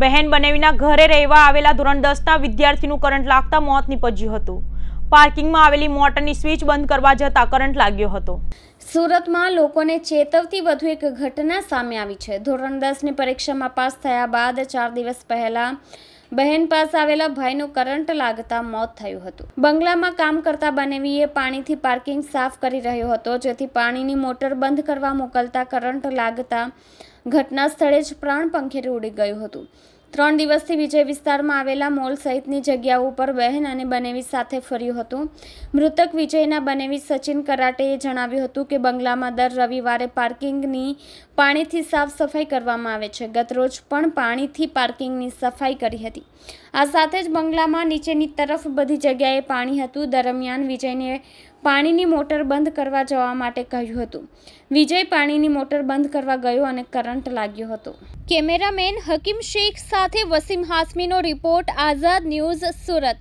બહેન બનેવીના ઘરે રહેવા આવેલા ધોરણ દસના વિદ્યાર્થીનું કરંટ લાગતા મોત નીપજ્યું હતું પાર્કિંગમાં આવેલી મોટરની સ્વિચ બંધ કરવા જતાં કરંટ લાગ્યો હતો સુરતમાં લોકોને ચેતવતી વધુ એક ઘટના સામે આવી છે ધોરણ દસની પરીક્ષામાં પાસ થયા બાદ ચાર દિવસ પહેલાં બહેન પાસે આવેલા ભાઈનું કરંટ લાગતા મોત થયું હતું બંગલામાં કામ કરતા બનેવીએ પાણીથી પાર્કિંગ સાફ કરી રહ્યો હતો જેથી પાણીની મોટર બંધ કરવા મોકલતા કરંટ લાગતા ઘટના સ્થળે જ પ્રાણ પંખેર ઉડી ગયું હતું ત્રણ દિવસથી વિજય વિસ્તારમાં આવેલા મોલ સહિતની જગ્યાઓ ઉપર બહેન અને બનેવી સાથે ફર્યું હતું મૃતક વિજયના બનેવી સચિન કરાટેએ જણાવ્યું હતું કે બંગલામાં દર રવિવારે પાર્કિંગની પાણીથી સાફ સફાઈ કરવામાં આવે છે ગતરોજ પણ પાણીથી પાર્કિંગની સફાઈ કરી હતી આ સાથે જ બંગલામાં નીચેની તરફ બધી જગ્યાએ પાણી હતું દરમિયાન વિજયને પાણીની મોટર બંધ કરવા જવા માટે કહ્યું હતું વિજય પાણીની મોટર બંધ કરવા ગયો અને કરંટ લાગ્યો હતો કેમેરામેન હકીમ શેખ સાથે વસીમ હાસમીનો રિપોર્ટ આઝાદ ન્યૂઝ સુરત